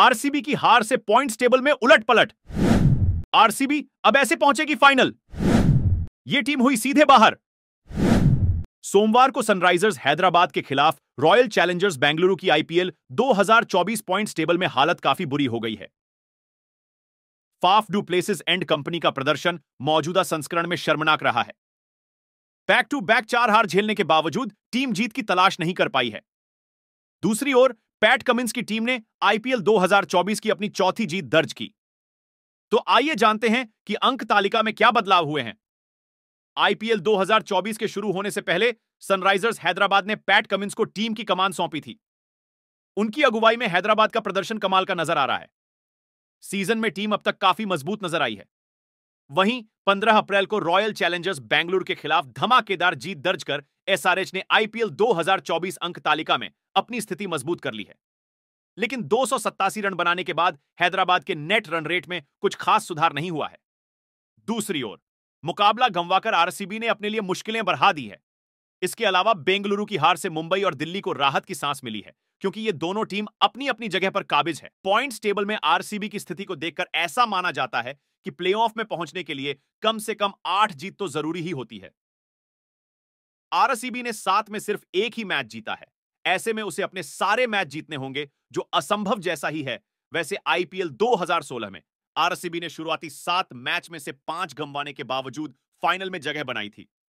RCB की हार से पॉइंट्स टेबल में उलट पलट आरसीबी अब ऐसे पहुंचेगी फाइनल ये टीम हुई सीधे बाहर सोमवार को सनराइजर्स हैदराबाद के खिलाफ रॉयल चैलेंजर्स बेंगलुरु की आईपीएल 2024 पॉइंट्स टेबल में हालत काफी बुरी हो गई है Faf du Plessis and company का प्रदर्शन मौजूदा संस्करण में शर्मनाक रहा है बैक टू बैक चार हार झेलने के बावजूद टीम जीत की तलाश नहीं कर पाई है दूसरी ओर पैट कमिंस की टीम ने आईपीएल 2024 की अपनी चौथी जीत दर्ज की तो आइए जानते हैं कि अंक तालिका में क्या बदलाव हुए हैं आईपीएल 2024 के शुरू होने से पहले सनराइजर्स हैदराबाद ने पैट कमिंस को टीम की कमान सौंपी थी उनकी अगुवाई में हैदराबाद का प्रदर्शन कमाल का नजर आ रहा है सीजन में टीम अब तक काफी मजबूत नजर आई है वहीं पंद्रह अप्रैल को रॉयल चैलेंजर्स बेंगलुरु के खिलाफ धमाकेदार जीत दर्ज कर एसआरएच ने आईपीएल 2024 अंक तालिका में अपनी स्थिति मजबूत कर ली है लेकिन दो रन बनाने के बाद हैदराबाद के नेट रन रेट में कुछ खास सुधार नहीं हुआ है दूसरी ओर मुकाबला गंवाकर आरसीबी ने अपने लिए मुश्किलें बढ़ा दी है इसके अलावा बेंगलुरु की हार से मुंबई और दिल्ली को राहत की सांस मिली है क्योंकि ये दोनों टीम अपनी अपनी जगह पर काबिज है पॉइंट्स टेबल में आरसीबी की स्थिति को देखकर ऐसा माना जाता है कि प्लेऑफ में पहुंचने के लिए कम से कम आठ जीत तो जरूरी ही होती है आरसीबी ने सात में सिर्फ एक ही मैच जीता है ऐसे में उसे अपने सारे मैच जीतने होंगे जो असंभव जैसा ही है वैसे आईपीएल सोलह में आरसीबी ने शुरुआती सात मैच में से पांच गंवाने के बावजूद फाइनल में जगह बनाई थी